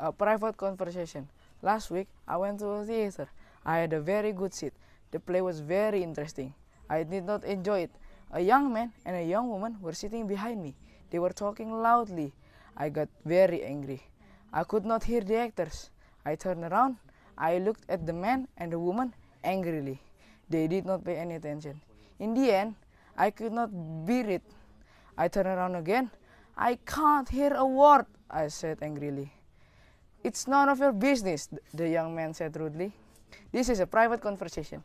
a private conversation. Last week, I went to a theater. I had a very good seat. The play was very interesting. I did not enjoy it. A young man and a young woman were sitting behind me. They were talking loudly. I got very angry. I could not hear the actors. I turned around. I looked at the man and the woman angrily. They did not pay any attention. In the end, I could not bear it. I turned around again. I can't hear a word, I said angrily. It's none of your business, the young man said rudely. This is a private conversation.